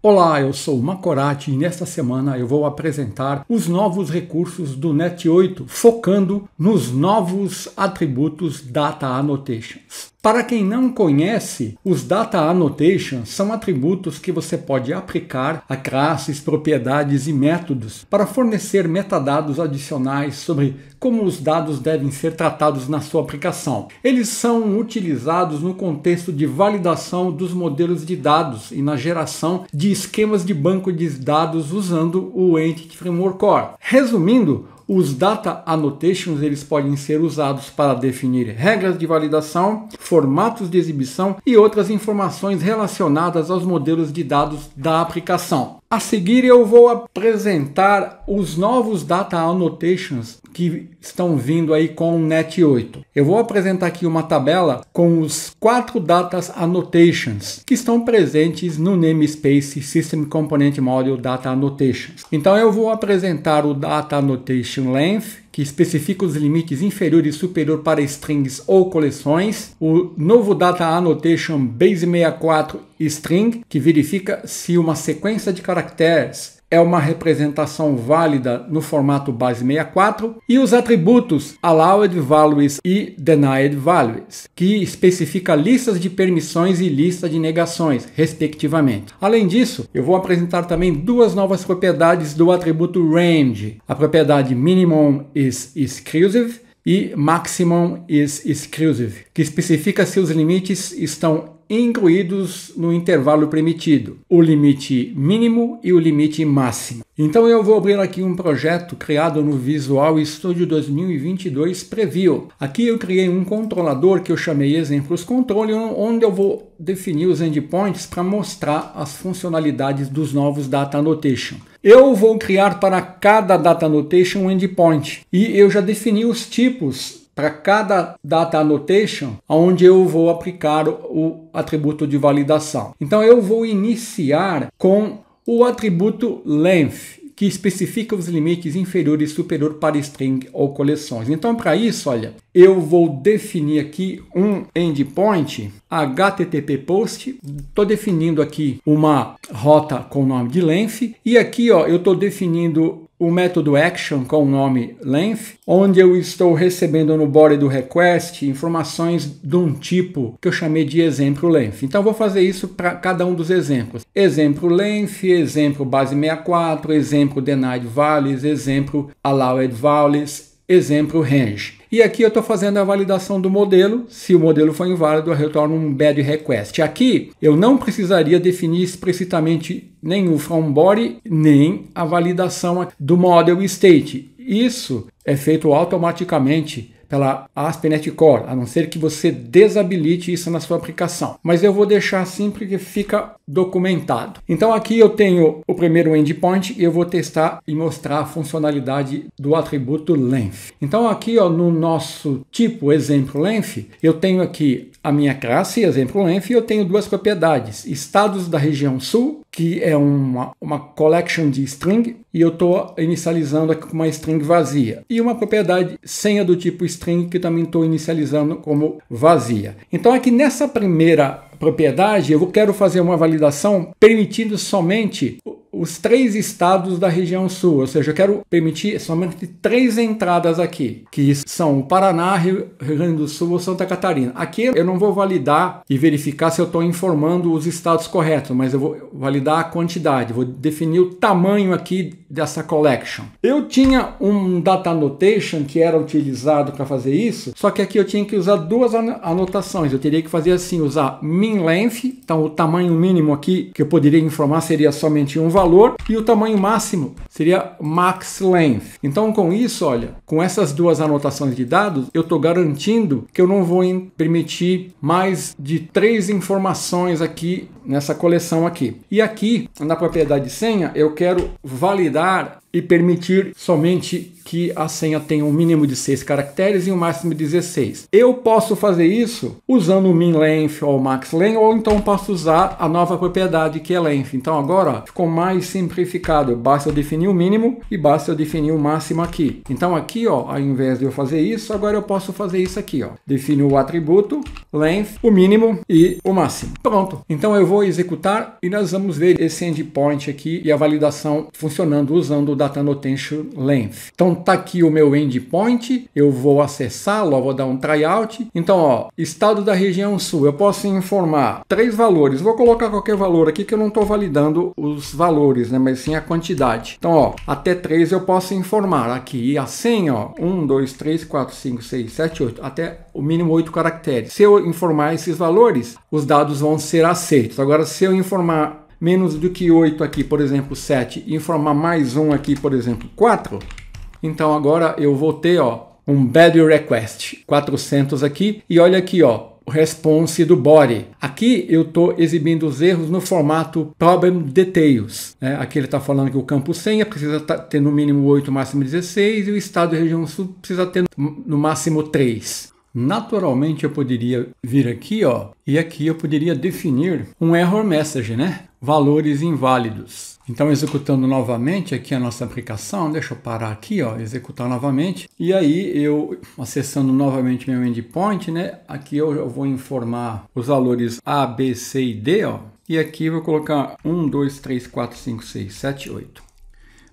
Olá, eu sou Macorati e nesta semana eu vou apresentar os novos recursos do NET 8, focando nos novos atributos Data Annotations. Para quem não conhece, os data annotations são atributos que você pode aplicar a classes, propriedades e métodos para fornecer metadados adicionais sobre como os dados devem ser tratados na sua aplicação. Eles são utilizados no contexto de validação dos modelos de dados e na geração de esquemas de banco de dados usando o Entity Framework Core. Resumindo, os data annotations eles podem ser usados para definir regras de validação, formatos de exibição e outras informações relacionadas aos modelos de dados da aplicação. A seguir eu vou apresentar os novos data annotations que estão vindo aí com o NET 8. Eu vou apresentar aqui uma tabela com os quatro datas annotations que estão presentes no namespace System Component Module Data Annotations. Então eu vou apresentar o Data Annotation Length, que especifica os limites inferior e superior para strings ou coleções, o novo Data Annotation Base64 String, que verifica se uma sequência de caracteres é uma representação válida no formato base 64 e os atributos allowed values e denied values, que especifica listas de permissões e lista de negações, respectivamente. Além disso, eu vou apresentar também duas novas propriedades do atributo range, a propriedade minimum is exclusive e maximum is exclusive, que especifica se os limites estão incluídos no intervalo permitido, o limite mínimo e o limite máximo. Então eu vou abrir aqui um projeto criado no Visual Studio 2022 Preview. Aqui eu criei um controlador que eu chamei Exemplos Controle, onde eu vou definir os endpoints para mostrar as funcionalidades dos novos Data Annotation. Eu vou criar para cada Data Annotation um endpoint e eu já defini os tipos para cada data annotation onde eu vou aplicar o atributo de validação. Então eu vou iniciar com o atributo length, que especifica os limites inferior e superior para string ou coleções. Então, para isso, olha, eu vou definir aqui um endpoint HTTP post. Estou definindo aqui uma rota com o nome de length e aqui, ó, eu estou definindo o método action com o nome length, onde eu estou recebendo no body do request informações de um tipo que eu chamei de exemplo length. Então vou fazer isso para cada um dos exemplos. Exemplo length, exemplo base 64, exemplo denied values, exemplo allowed values, exemplo range. E aqui eu estou fazendo a validação do modelo. Se o modelo for inválido, eu retorno um bad request. Aqui eu não precisaria definir explicitamente nem o from body, nem a validação do model state. Isso é feito automaticamente pela ASP.NET Core, a não ser que você desabilite isso na sua aplicação. Mas eu vou deixar assim porque fica documentado. Então aqui eu tenho o primeiro endpoint e eu vou testar e mostrar a funcionalidade do atributo length. Então aqui ó, no nosso tipo exemplo length, eu tenho aqui a minha classe exemplo length e eu tenho duas propriedades, estados da região sul, que é uma, uma collection de string, e eu estou inicializando aqui com uma string vazia. E uma propriedade senha do tipo string que também estou inicializando como vazia. Então aqui nessa primeira propriedade, eu quero fazer uma validação permitindo somente os três estados da região sul, ou seja, eu quero permitir somente três entradas aqui, que são Paraná, Rio Grande do Sul ou Santa Catarina. Aqui eu não vou validar e verificar se eu estou informando os estados corretos, mas eu vou validar a quantidade, vou definir o tamanho aqui dessa collection. Eu tinha um data annotation que era utilizado para fazer isso, só que aqui eu tinha que usar duas anotações, eu teria que fazer assim, usar min length, então o tamanho mínimo aqui que eu poderia informar seria somente um valor, e o tamanho máximo seria max length. Então com isso, olha, com essas duas anotações de dados, eu estou garantindo que eu não vou permitir mais de três informações aqui nessa coleção aqui. E aqui, na propriedade senha, eu quero validar e permitir somente que a senha tenha um mínimo de 6 caracteres e um máximo de 16. Eu posso fazer isso usando o minLength ou o maxLength, ou então posso usar a nova propriedade que é length. Então agora ó, ficou mais simplificado, basta eu definir o mínimo e basta eu definir o máximo aqui. Então aqui, ó, ao invés de eu fazer isso, agora eu posso fazer isso aqui. Ó. Defino o atributo, length, o mínimo e o máximo. Pronto. Então eu vou executar e nós vamos ver esse endpoint aqui e a validação funcionando usando Data Notation Length. Então tá aqui o meu endpoint, eu vou acessá-lo, vou dar um tryout. Então, ó, estado da região sul, eu posso informar três valores. Vou colocar qualquer valor aqui que eu não estou validando os valores, né, mas sim a quantidade. Então, ó, até três eu posso informar aqui e senha ó, 1 2 3 4 5 6 7 8 até o mínimo oito caracteres. Se eu informar esses valores, os dados vão ser aceitos. Agora, se eu informar menos do que 8 aqui, por exemplo, 7, e formar mais um aqui, por exemplo, 4, então agora eu vou ter ó, um bad request 400 aqui, e olha aqui, ó, o response do body. Aqui eu estou exibindo os erros no formato problem details. Né? Aqui ele está falando que o campo senha precisa tá, ter no mínimo 8, máximo 16, e o estado e região sul precisa ter no máximo 3 naturalmente eu poderia vir aqui, ó, e aqui eu poderia definir um error message, né? Valores inválidos. Então, executando novamente aqui a nossa aplicação, deixa eu parar aqui, ó, executar novamente. E aí, eu acessando novamente meu endpoint, né? Aqui eu vou informar os valores A, B, C e D, ó. E aqui eu vou colocar 1, 2, 3, 4, 5, 6, 7, 8.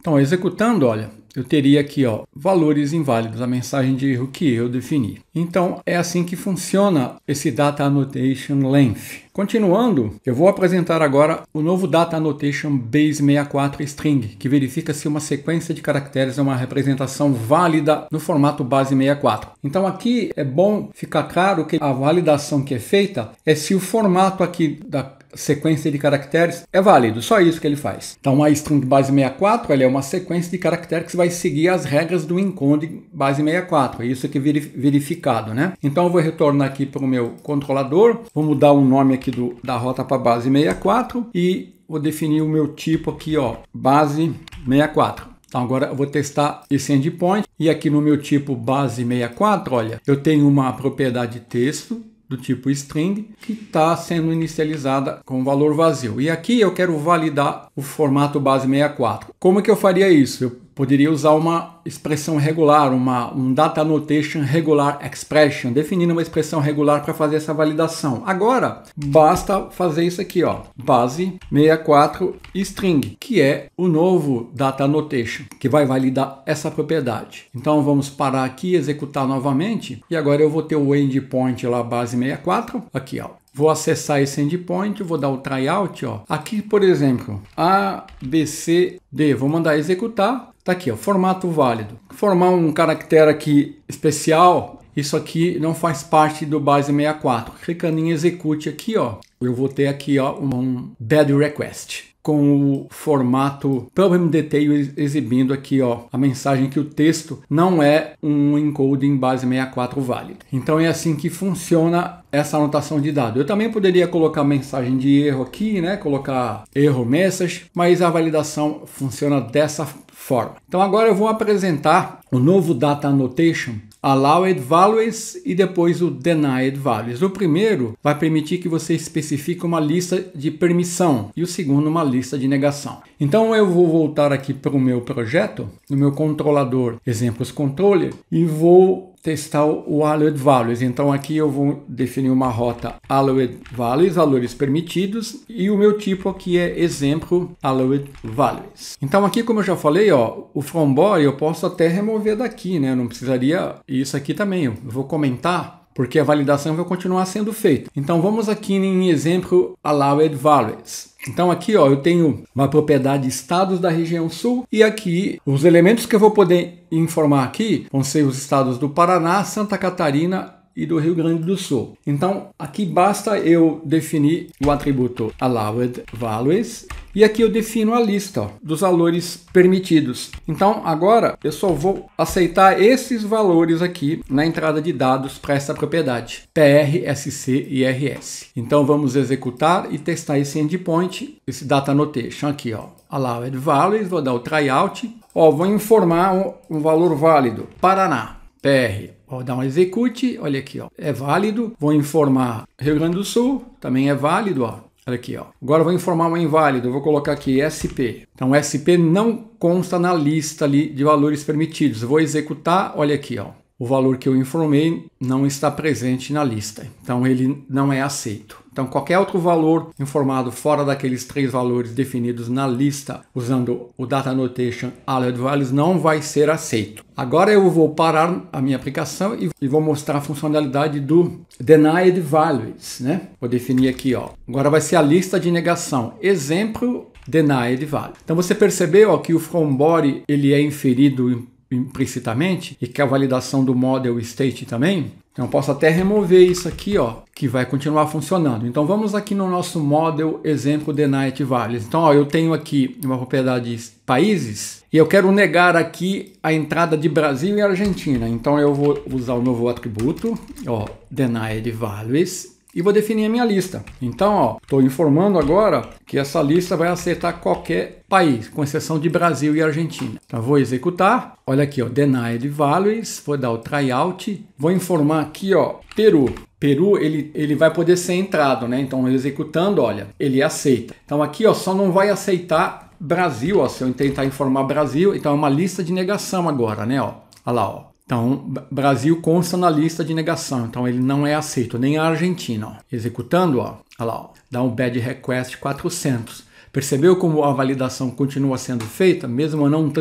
Então, executando, olha, eu teria aqui ó, valores inválidos, a mensagem de erro que eu defini. Então, é assim que funciona esse Data Annotation Length. Continuando, eu vou apresentar agora o novo Data Annotation Base 64 String, que verifica se uma sequência de caracteres é uma representação válida no formato base 64. Então, aqui é bom ficar claro que a validação que é feita é se o formato aqui da sequência de caracteres, é válido, só isso que ele faz. Então a string base 64 é uma sequência de caracteres que vai seguir as regras do encode base 64, é isso aqui é verificado, né? Então eu vou retornar aqui para o meu controlador, vou mudar o nome aqui do, da rota para base 64 e vou definir o meu tipo aqui, ó, base 64. Então agora eu vou testar esse endpoint e aqui no meu tipo base 64, olha, eu tenho uma propriedade texto do tipo string que está sendo inicializada com valor vazio. E aqui eu quero validar o formato base 64. Como que eu faria isso? Eu poderia usar uma expressão regular, uma, um data notation regular expression, definindo uma expressão regular para fazer essa validação. Agora, basta fazer isso aqui, ó, base 64 string, que é o novo data notation, que vai validar essa propriedade. Então, vamos parar aqui, executar novamente, e agora eu vou ter o endpoint lá, base 64, aqui, ó, Vou acessar esse endpoint, vou dar o tryout, ó. Aqui, por exemplo, ABCD, vou mandar executar. Tá aqui, ó, formato válido. Formar um caractere aqui especial, isso aqui não faz parte do base 64. Clicando em execute aqui, ó, eu vou ter aqui ó, um bad request com o formato PubMDT exibindo aqui ó, a mensagem que o texto não é um encoding base 64 válido. Então é assim que funciona essa anotação de dado. Eu também poderia colocar mensagem de erro aqui, né? Colocar erro message, mas a validação funciona dessa forma. Então agora eu vou apresentar o novo Data Annotation Allowed Values e depois o Denied Values. O primeiro vai permitir que você especifique uma lista de permissão e o segundo uma lista de negação. Então eu vou voltar aqui para o meu projeto, no meu controlador Exemplos Controller, e vou testar o Allowed Values. Então aqui eu vou definir uma rota Allowed Values, valores permitidos, e o meu tipo aqui é exemplo Allowed Values. Então aqui, como eu já falei, ó, o from boy eu posso até remover daqui, né? Eu não precisaria... isso aqui também, eu vou comentar porque a validação vai continuar sendo feita. Então vamos aqui em exemplo allowed values. Então aqui ó, eu tenho uma propriedade estados da região sul e aqui os elementos que eu vou poder informar aqui vão ser os estados do Paraná, Santa Catarina e do Rio Grande do Sul. Então aqui basta eu definir o atributo allowed values e aqui eu defino a lista ó, dos valores permitidos. Então agora eu só vou aceitar esses valores aqui na entrada de dados para essa propriedade, PR, SC e RS. Então vamos executar e testar esse endpoint, esse data annotation aqui, ó. Allowed values, vou dar o tryout. Ó, vou informar um, um valor válido, Paraná, PR. Vou dar um execute, olha aqui, ó. É válido. Vou informar Rio Grande do Sul, também é válido, ó. Olha aqui, ó. Agora eu vou informar uma inválido, eu vou colocar aqui SP. Então, SP não consta na lista ali de valores permitidos. Eu vou executar, olha aqui, ó o valor que eu informei não está presente na lista, então ele não é aceito. Então, qualquer outro valor informado fora daqueles três valores definidos na lista usando o Data Notation Alert Values não vai ser aceito. Agora eu vou parar a minha aplicação e vou mostrar a funcionalidade do Denied Values, né? Vou definir aqui, ó. Agora vai ser a lista de negação. Exemplo Denied Value. Então você percebeu ó, que o From Body ele é inferido implicitamente e que a validação do model state também, então posso até remover isso aqui, ó, que vai continuar funcionando. Então vamos aqui no nosso model exemplo de night values. Então, ó, eu tenho aqui uma propriedade países e eu quero negar aqui a entrada de Brasil e Argentina. Então eu vou usar o novo atributo, ó, denied values e vou definir a minha lista. Então, estou informando agora que essa lista vai aceitar qualquer país, com exceção de Brasil e Argentina. Então, vou executar. Olha aqui, ó, denied values. Vou dar o tryout. Vou informar aqui, ó, Peru. Peru, ele, ele vai poder ser entrado, né? Então, executando, olha, ele aceita. Então, aqui, ó, só não vai aceitar Brasil, ó, se eu tentar informar Brasil. Então, é uma lista de negação agora, né, ó. Olha lá, ó. Então, Brasil consta na lista de negação, então ele não é aceito, nem a Argentina. Ó. Executando, ó, lá, ó, dá um bad request 400. Percebeu como a validação continua sendo feita, mesmo não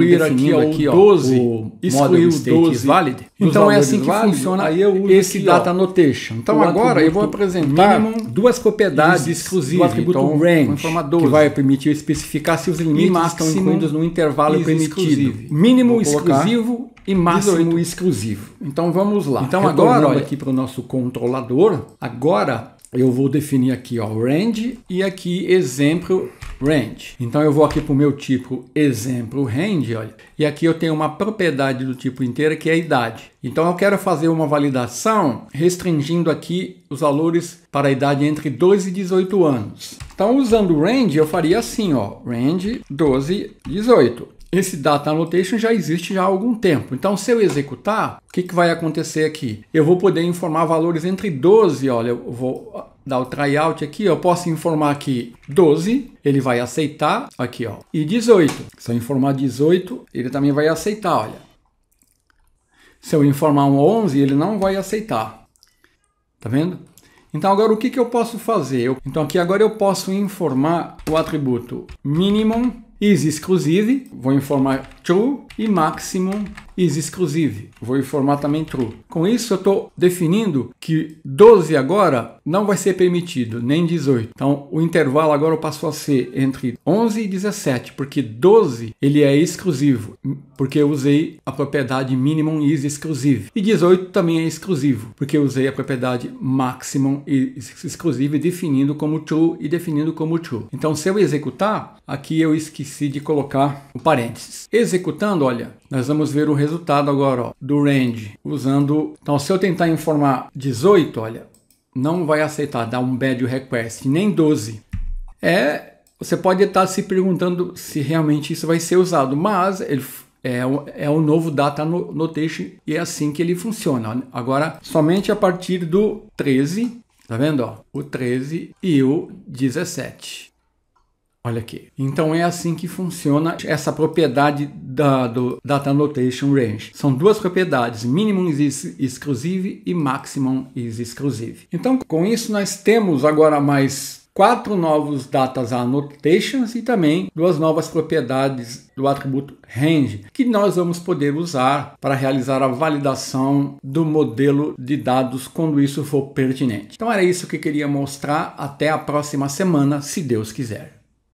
ir aqui, aqui ó, 12, o excluir o 12 valid? Então é assim que válidos, funciona esse aqui, data ó, Então agora eu vou apresentar duas propriedades exclusivas, do atributo então, range, que vai permitir especificar se os limites estão incluídos no intervalo permitido. Mínimo exclusivo e máximo 18. exclusivo. Então vamos lá. Então agora olha, aqui para o nosso controlador, agora eu vou definir aqui ó, range e aqui exemplo range. Então eu vou aqui para o meu tipo exemplo range, olha, e aqui eu tenho uma propriedade do tipo inteira que é a idade. Então eu quero fazer uma validação restringindo aqui os valores para a idade entre 12 e 18 anos. Então usando range eu faria assim, ó, range 12 18. Esse data annotation já existe já há algum tempo. Então, se eu executar, o que, que vai acontecer aqui? Eu vou poder informar valores entre 12, olha, eu vou ah, dar o tryout aqui, eu posso informar aqui 12, ele vai aceitar, aqui ó, e 18. Se eu informar 18, ele também vai aceitar, olha. Se eu informar um 11, ele não vai aceitar. Tá vendo? Então agora o que, que eu posso fazer? Eu, então aqui agora eu posso informar o atributo minimum is exclusive, vou informar true e maximum is exclusive. Vou informar também true. Com isso, eu estou definindo que 12 agora não vai ser permitido, nem 18. Então, o intervalo agora passou a ser entre 11 e 17, porque 12 ele é exclusivo, porque eu usei a propriedade minimum is exclusive. E 18 também é exclusivo, porque eu usei a propriedade maximum is exclusive, definindo como true e definindo como true. Então, se eu executar, aqui eu esqueci de colocar o parênteses. Executando, olha, nós vamos ver o resultado resultado agora ó, do range usando. Então, se eu tentar informar 18, olha, não vai aceitar dar um bad request, nem 12. É, você pode estar se perguntando se realmente isso vai ser usado, mas ele é, o, é o novo data notation e é assim que ele funciona. Agora, somente a partir do 13, tá vendo? Ó, o 13 e o 17. Olha aqui. Então é assim que funciona essa propriedade da, do Data Notation Range. São duas propriedades, Minimum is Exclusive e Maximum is Exclusive. Então com isso nós temos agora mais quatro novos datas annotations e também duas novas propriedades do atributo range que nós vamos poder usar para realizar a validação do modelo de dados quando isso for pertinente. Então era isso que eu queria mostrar. Até a próxima semana, se Deus quiser.